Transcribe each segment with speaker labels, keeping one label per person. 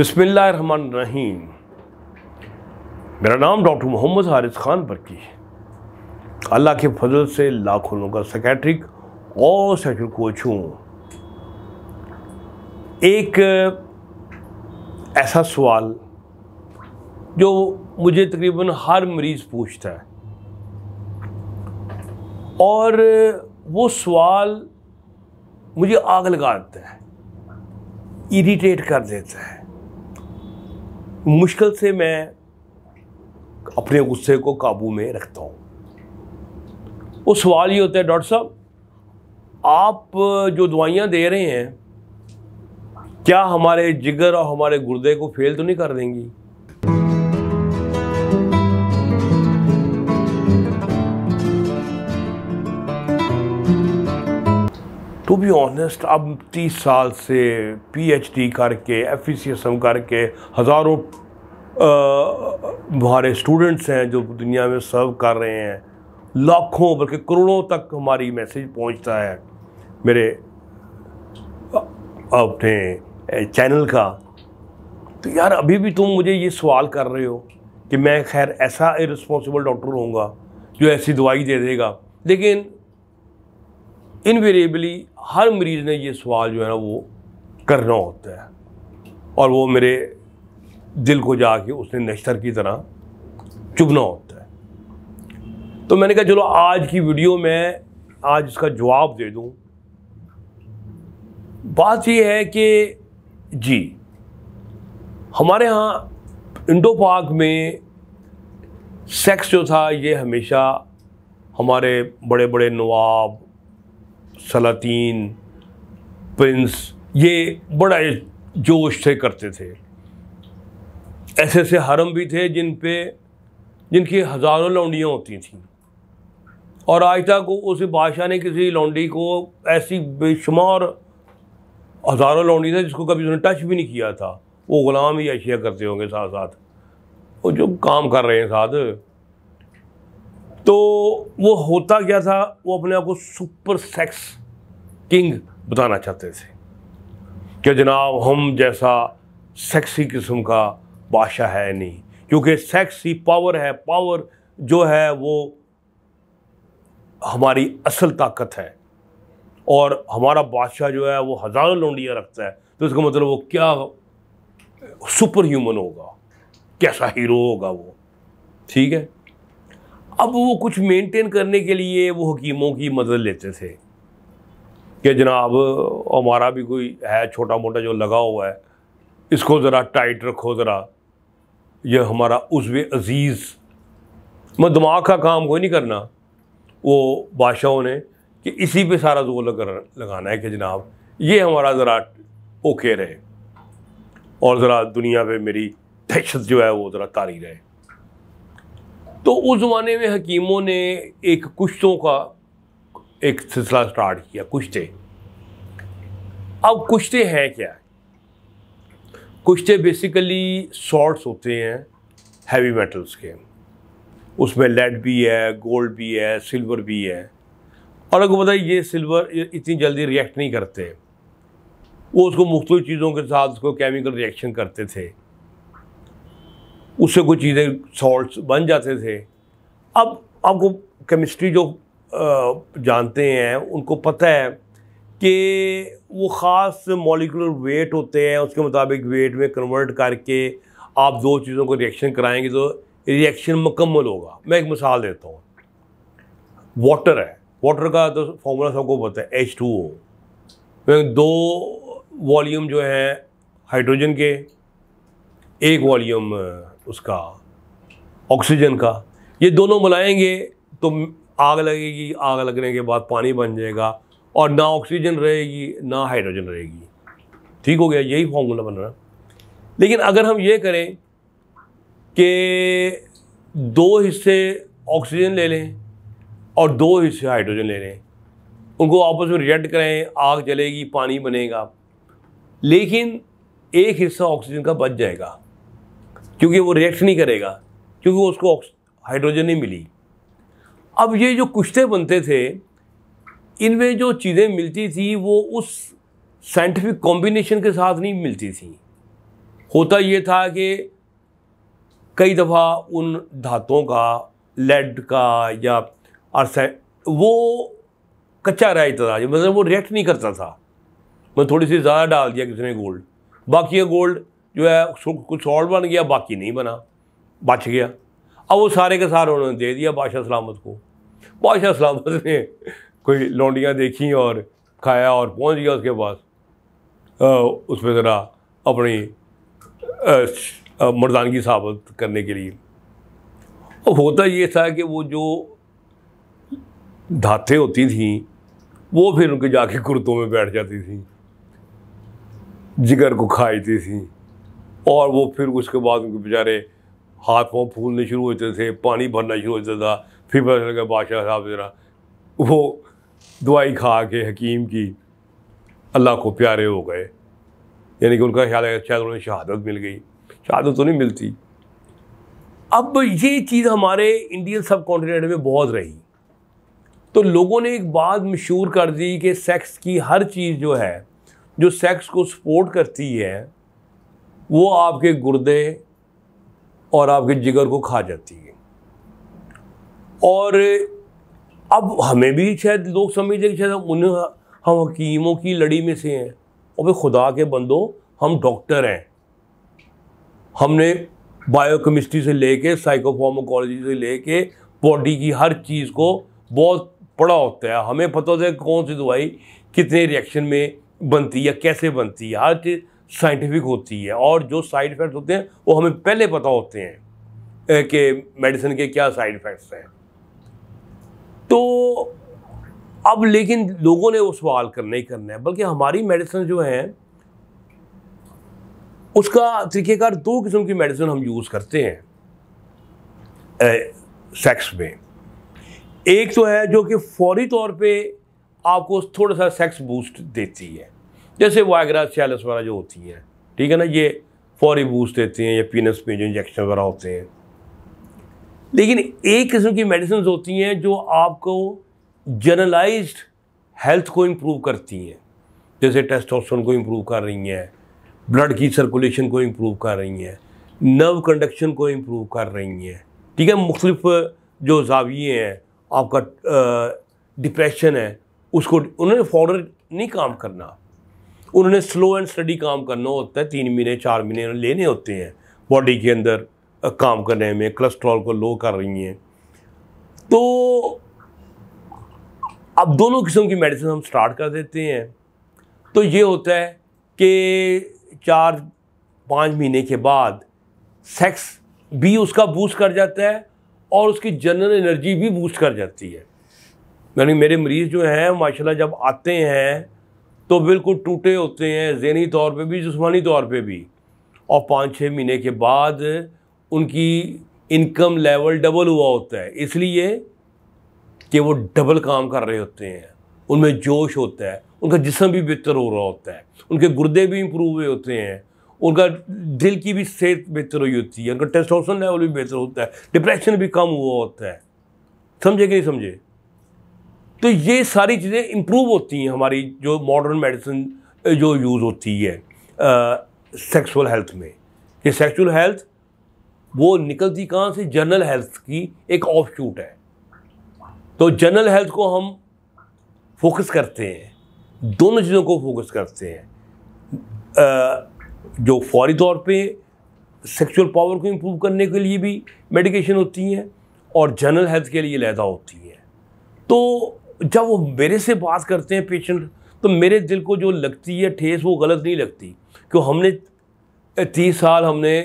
Speaker 1: रहीम मेरा नाम डॉक्टर मोहम्मद हारिस खान बरकी है अल्लाह के फजल से लाखों लोगों का सेकेट्रिक और सेक्टर कोच हूँ एक ऐसा सवाल जो मुझे तकरीबन हर मरीज़ पूछता है और वो सवाल मुझे आग लगा देता है इरिटेट कर देता है मुश्किल से मैं अपने गुस्से को काबू में रखता हूँ वो सवाल ये होता है डॉक्टर साहब आप जो दवाइयाँ दे रहे हैं क्या हमारे जिगर और हमारे गुर्दे को फेल तो नहीं कर देंगी टू बी ऑनेस्ट अब तीस साल से पीएचडी करके एफ ई e करके हज़ारों हमारे स्टूडेंट्स हैं जो दुनिया में सर्व कर रहे हैं लाखों बल्कि करोड़ों तक हमारी मैसेज पहुंचता है मेरे अपने चैनल का तो यार अभी भी तुम मुझे ये सवाल कर रहे हो कि मैं खैर ऐसा रिस्पॉन्सिबल डॉक्टर होऊंगा जो ऐसी दवाई दे देगा लेकिन इनवेरेबली हर मरीज़ ने ये सवाल जो है ना वो करना होता है और वो मेरे दिल को जाके उसने नश्तर की तरह चुभना होता है तो मैंने कहा चलो आज की वीडियो में आज इसका जवाब दे दूँ बात यह है कि जी हमारे यहाँ इंडो पाक में सेक्स जो था ये हमेशा हमारे बड़े बड़े नवाब सलातीन प्रिंस ये बड़ा जोश से करते थे ऐसे ऐसे हरम भी थे जिन पे जिनकी हज़ारों लौंडियाँ होती थीं और आज तक उस बादशाह ने किसी लौंडी को ऐसी बेशुमार हज़ारों लौंडी थे जिसको कभी उसने टच भी नहीं किया था वो ग़ुलाम ही अशिया करते होंगे साथ साथ वो जो काम कर रहे हैं साथ तो वो होता क्या था वो अपने आप को सुपर सेक्स किंग बताना चाहते थे कि जनाब हम जैसा सेक्सी किस्म का बादशाह है नहीं क्योंकि सेक्स ही पावर है पावर जो है वो हमारी असल ताकत है और हमारा बादशाह जो है वो हज़ारों लौंडियाँ रखता है तो इसका मतलब वो क्या सुपर ह्यूमन होगा कैसा हीरो होगा वो ठीक है अब वो कुछ मेंटेन करने के लिए वो हकीमों की मदद लेते थे कि जनाब हमारा भी कोई है छोटा मोटा जो लगा हुआ है इसको ज़रा टाइट रखो ज़रा यह हमारा उजव अज़ीज़ मैं दिमाग का काम कोई नहीं करना वो बादशाहों ने कि इसी पे सारा जोर लग लगाना है कि जनाब ये हमारा ज़रा ओके रहे और ज़रा दुनिया पे मेरी दहशत जो है वो ज़रा तारी रहे तो उस ज़माने में हकीमों ने एक कुश्तों का एक सिलसिला स्टार्ट किया कुश्ते अब कुश्ते हैं क्या कुश्ते बेसिकली शॉर्ट्स होते हैं हैवी मेटल्स के उसमें लेड भी है गोल्ड भी है सिल्वर भी है और आपको पता है ये सिल्वर इतनी जल्दी रिएक्ट नहीं करते वो उसको मुख्तु चीज़ों के साथ उसको केमिकल रिएक्शन करते थे उससे कुछ चीज़ें सॉल्ट्स बन जाते थे अब आपको केमिस्ट्री जो जानते हैं उनको पता है कि वो ख़ास मॉलिकुलर वेट होते हैं उसके मुताबिक वेट में कन्वर्ट करके आप दो चीज़ों को रिएक्शन कराएंगे तो रिएक्शन मुकम्मल होगा मैं एक मिसाल देता हूँ वाटर है वाटर का तो फॉर्मूला सबको पता है एच टू ओ दो वॉल्यूम जो हैं हाइड्रोजन के एक वॉल्यूम उसका ऑक्सीजन का ये दोनों मिलाएंगे तो आग लगेगी आग लगने के बाद पानी बन जाएगा और ना ऑक्सीजन रहेगी ना हाइड्रोजन रहेगी ठीक हो गया यही फॉर्मूला बन रहा लेकिन अगर हम ये करें कि दो हिस्से ऑक्सीजन ले लें और दो हिस्से हाइड्रोजन ले लें उनको आपस में रिएक्ट करें आग जलेगी पानी बनेगा लेकिन एक हिस्सा ऑक्सीजन का बच जाएगा क्योंकि वो रिएक्ट नहीं करेगा क्योंकि उसको हाइड्रोजन नहीं मिली अब ये जो कुश्ते बनते थे इनमें जो चीज़ें मिलती थी वो उस साइंटिफिक कॉम्बिनेशन के साथ नहीं मिलती थी होता ये था कि कई दफ़ा उन धातुओं का लेड का या अर्सा वो कच्चा रहता था मतलब वो रिएक्ट नहीं करता था मैं थोड़ी सी ज़्यादा डाल दिया किसी ने गोल्ड बाकी गोल्ड जो है कुछ और बन गया बाकी नहीं बना बच गया अब वो सारे के सारे उन्होंने दे दिया बादशाह सलामत को बादशाह सलामत ने कोई लौंडियाँ देखी और खाया और पहुंच गया उसके पास उस पर ज़रा अपनी मर्दानगी साबित करने के लिए और होता ये था कि वो जो धाते होती थी वो फिर उनके जाके कुर्तों में बैठ जाती थी जिगर को खाती थी और वो फिर उसके बाद उनके बेचारे हाथ पाँव फूलने शुरू होते थे पानी भरना शुरू होता था फिर पता चल गया बादशाह साहब ज़रा वो दवाई खा के हकीम की अल्लाह को प्यारे हो गए यानी कि उनका ख्याल है शायद उन्हें शहादत मिल गई शहादत तो नहीं मिलती अब ये चीज़ हमारे इंडियन सब कॉन्टिनेंट में बहुत रही तो लोगों ने एक बात मशहूर कर दी कि सेक्स की हर चीज़ जो है जो सेक्स को सपोर्ट करती है वो आपके गुर्दे और आपके जिगर को खा जाती है और अब हमें भी शायद लोग समझते कि शायद हम उन्हें हम हकीमों की लड़ी में से हैं और भाई खुदा के बंदो हम डॉक्टर हैं हमने बायोकेमिस्ट्री से लेके साइकोफार्माकोलॉजी से लेके बॉडी की हर चीज़ को बहुत पड़ा होता है हमें पता होता है कौन सी दवाई कितने रिएक्शन में बनती है कैसे बनती है हर चीज़ साइंटिफिक होती है और जो साइड इफ़ेक्ट्स होते हैं वो हमें पहले पता होते हैं कि मेडिसिन के क्या साइड इफ़ेक्ट्स हैं तो अब लेकिन लोगों ने वो सवाल करना ही करना है बल्कि हमारी मेडिसिन जो हैं उसका तरीक़ेकार दो किस्म की मेडिसिन हम यूज़ करते हैं ए, सेक्स में एक तो है जो कि फौरी तौर पे आपको थोड़ा सा सेक्स बूस्ट देती है जैसे वाइग्रा सियालिस वगैरह जो होती हैं ठीक है ना ये फौरी बूस्ट देते हैं या पीनस में जो इंजेक्शन वगैरह होते हैं लेकिन एक किस्म की मेडिसिन होती हैं जो आपको जनरलाइज हेल्थ को इम्प्रूव करती हैं जैसे टेस्टोस्टेरोन को इम्प्रूव कर रही हैं ब्लड की सर्कुलेशन को इम्प्रूव कर रही हैं नर्व कंडक्शन को इम्प्रूव कर रही हैं ठीक है मुख्तलिफ जो जाविये हैं आपका डिप्रेशन है उसको उन्होंने फॉर्डर नहीं काम करना उन्होंने स्लो एंड स्टडी काम करना होता है तीन महीने चार महीने लेने होते हैं बॉडी के अंदर काम करने में कोलेस्ट्रॉल को लो कर रही हैं तो अब दोनों किस्म की मेडिसिन हम स्टार्ट कर देते हैं तो ये होता है कि चार पाँच महीने के बाद सेक्स भी उसका बूस्ट कर जाता है और उसकी जनरल एनर्जी भी बूस्ट कर जाती है यानी मेरे मरीज़ जो हैं माशाल्लाह जब आते हैं तो बिल्कुल टूटे होते हैं जहनी तौर पे भी जिसमानी तौर पे भी और पाँच छः महीने के बाद उनकी इनकम लेवल डबल हुआ होता है इसलिए कि वो डबल काम कर रहे होते हैं उनमें जोश होता है उनका जिसम भी बेहतर हो रहा होता है उनके गुर्दे भी इम्प्रूव हुए होते हैं उनका दिल की भी सेहत बेहतर हुई होती है उनका टेस्टोसन लेवल भी बेहतर होता है डिप्रेशन भी कम हुआ होता है समझे कि नहीं समझे तो ये सारी चीज़ें इम्प्रूव होती हैं हमारी जो मॉडर्न मेडिसिन जो यूज़ होती है सेक्सुअल हेल्थ में ये सेक्सुअल हेल्थ वो निकलती कहाँ से जनरल हेल्थ की एक ऑफ शूट है तो जनरल हेल्थ को हम फोकस करते हैं दोनों चीज़ों को फोकस करते हैं आ, जो फौरी तौर पे सेक्सुअल पावर को इम्प्रूव करने के लिए भी मेडिकेशन होती हैं और जनरल हेल्थ के लिए लहदा होती हैं तो जब वो मेरे से बात करते हैं पेशेंट तो मेरे दिल को जो लगती है ठेस वो गलत नहीं लगती क्यों हमने तीस साल हमने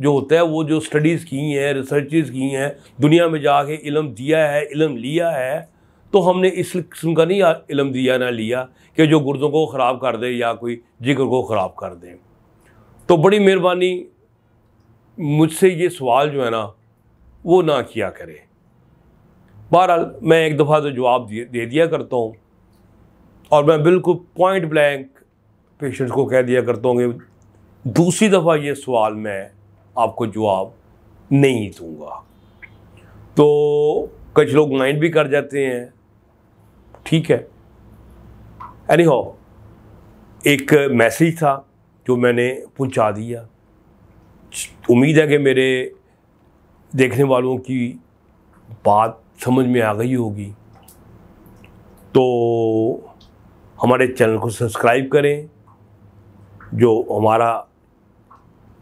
Speaker 1: जो होता है वो जो स्टडीज़ की हैं रिसर्चेज़ की हैं दुनिया में जाके इलम दिया है इलम लिया है तो हमने इस किस्म का नहीं इलम दिया ना लिया कि जो गुर्दों को ख़राब कर दे या कोई जिक्र को ख़राब कर दे तो बड़ी मेहरबानी मुझसे ये सवाल जो है ना वो ना किया करें बहरहाल मैं एक दफ़ा तो जवाब दे दिया करता हूँ और मैं बिल्कुल पॉइंट ब्लैंक पेशेंट्स को कह दिया करता हूँ कि दूसरी दफ़ा ये सवाल मैं आपको जवाब नहीं दूँगा तो कुछ लोग माइंड भी कर जाते हैं ठीक है एनी हो एक मैसेज था जो मैंने पहुंचा दिया उम्मीद है कि मेरे देखने वालों की बात समझ में आ गई होगी तो हमारे चैनल को सब्सक्राइब करें जो हमारा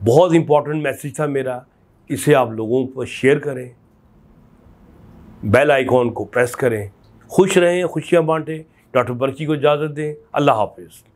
Speaker 1: बहुत इम्पोर्टेंट मैसेज था मेरा इसे आप लोगों को शेयर करें बेल आइकॉन को प्रेस करें खुश रहें खुशियाँ बांटें डॉक्टर बर्की को इजाज़त दें अल्लाह हाफिज़